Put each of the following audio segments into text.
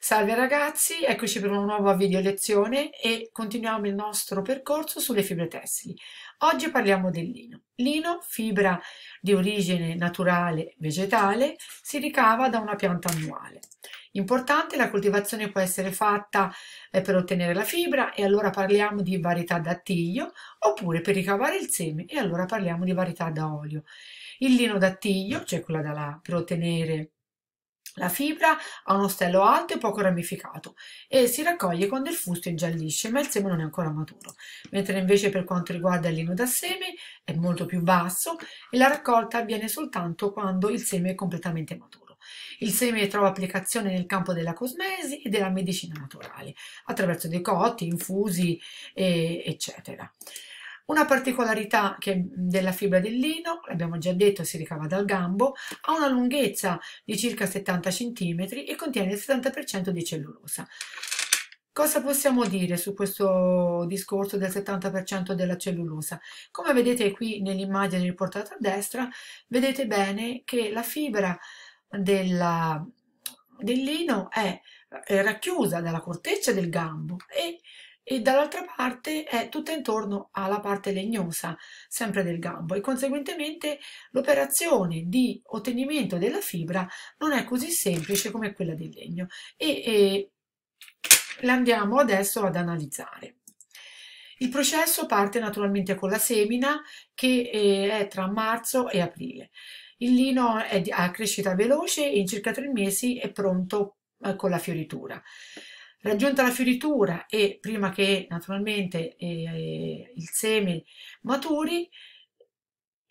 Salve ragazzi, eccoci per una nuova video lezione e continuiamo il nostro percorso sulle fibre tessili. Oggi parliamo del lino. Lino, fibra di origine naturale vegetale, si ricava da una pianta annuale. Importante, la coltivazione può essere fatta eh, per ottenere la fibra e allora parliamo di varietà d'attiglio, oppure per ricavare il seme e allora parliamo di varietà da olio. Il lino d'attiglio, cioè quella da là, per ottenere la fibra ha uno stello alto e poco ramificato e si raccoglie quando il fusto è già liscio, ma il seme non è ancora maturo, mentre invece per quanto riguarda il lino da seme è molto più basso e la raccolta avviene soltanto quando il seme è completamente maturo. Il seme trova applicazione nel campo della cosmesi e della medicina naturale, attraverso decotti, infusi, e, eccetera. Una particolarità che, della fibra del lino, l'abbiamo già detto, si ricava dal gambo, ha una lunghezza di circa 70 cm e contiene il 70% di cellulosa. Cosa possiamo dire su questo discorso del 70% della cellulosa? Come vedete qui nell'immagine riportata a destra, vedete bene che la fibra della, del lino è eh, racchiusa dalla corteccia del gambo e e dall'altra parte è tutta intorno alla parte legnosa, sempre del gambo e conseguentemente l'operazione di ottenimento della fibra non è così semplice come quella del legno e, e l'andiamo adesso ad analizzare. Il processo parte naturalmente con la semina che eh, è tra marzo e aprile. Il lino è a crescita veloce e in circa tre mesi è pronto eh, con la fioritura. Raggiunta la fioritura e prima che naturalmente eh, eh il seme maturi,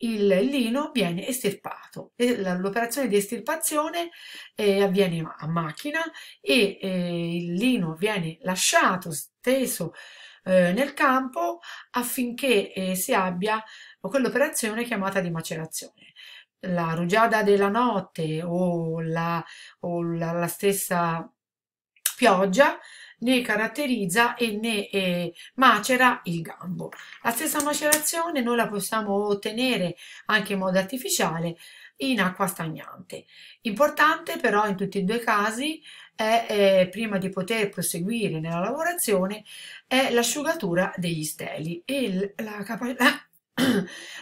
il lino viene estirpato. L'operazione di estirpazione eh, avviene a macchina e eh, il lino viene lasciato steso eh, nel campo affinché eh, si abbia quell'operazione chiamata di macerazione. La rugiada della notte o la, o la, la stessa pioggia ne caratterizza e ne eh, macera il gambo. La stessa macerazione noi la possiamo ottenere anche in modo artificiale in acqua stagnante. Importante però in tutti e due i casi è, eh, prima di poter proseguire nella lavorazione è l'asciugatura degli steli e la capacità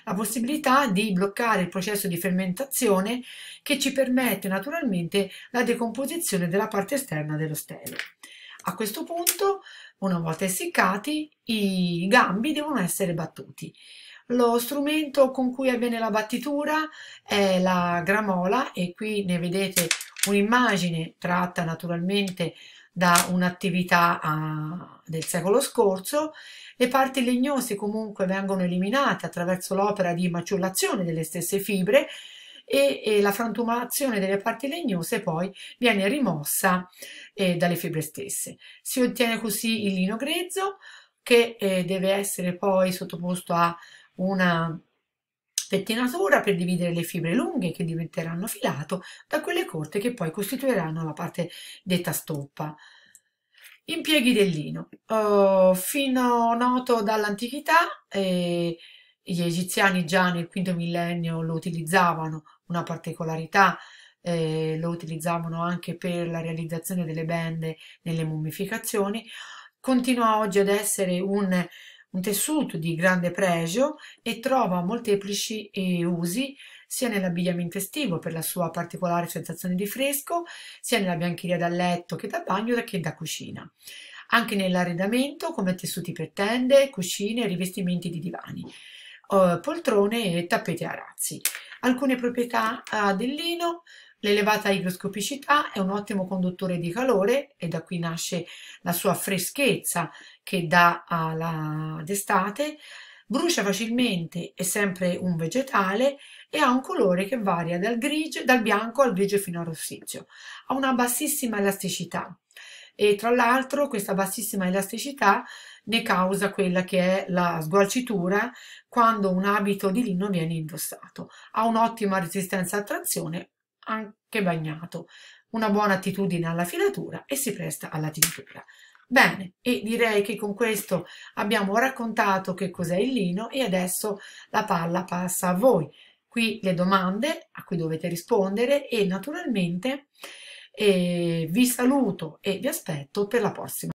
la possibilità di bloccare il processo di fermentazione che ci permette naturalmente la decomposizione della parte esterna dello stelo. A questo punto, una volta essiccati, i gambi devono essere battuti. Lo strumento con cui avviene la battitura è la gramola e qui ne vedete un'immagine tratta naturalmente da un'attività a, ah, del secolo scorso, le parti legnose comunque vengono eliminate attraverso l'opera di maciullazione delle stesse fibre e, e la frantumazione delle parti legnose poi viene rimossa eh, dalle fibre stesse. Si ottiene così il lino grezzo che eh, deve essere poi sottoposto a una pettinatura per dividere le fibre lunghe che diventeranno filato da quelle corte che poi costituiranno la parte detta stoppa. Impieghi del lino. Uh, fino noto dall'antichità, eh, gli egiziani già nel quinto millennio lo utilizzavano, una particolarità eh, lo utilizzavano anche per la realizzazione delle bende nelle mummificazioni, continua oggi ad essere un un tessuto di grande pregio e trova molteplici eh, usi sia nell'abbigliamento estivo per la sua particolare sensazione di fresco, sia nella biancheria da letto che da bagno che da cucina. Anche nell'arredamento come tessuti per tende, cucine, rivestimenti di divani, eh, poltrone e tappeti a razzi. Alcune proprietà del lino L'elevata igroscopicità è un ottimo conduttore di calore e da qui nasce la sua freschezza che dà alla d'estate, brucia facilmente, è sempre un vegetale e ha un colore che varia dal, grigio, dal bianco al grigio fino al rossiccio. Ha una bassissima elasticità e tra l'altro questa bassissima elasticità ne causa quella che è la sgualcitura quando un abito di lino viene indossato. Ha un'ottima resistenza a trazione anche bagnato, una buona attitudine alla filatura e si presta alla tintura. Bene, e direi che con questo abbiamo raccontato che cos'è il lino e adesso la palla passa a voi. Qui le domande a cui dovete rispondere e naturalmente eh, vi saluto e vi aspetto per la prossima.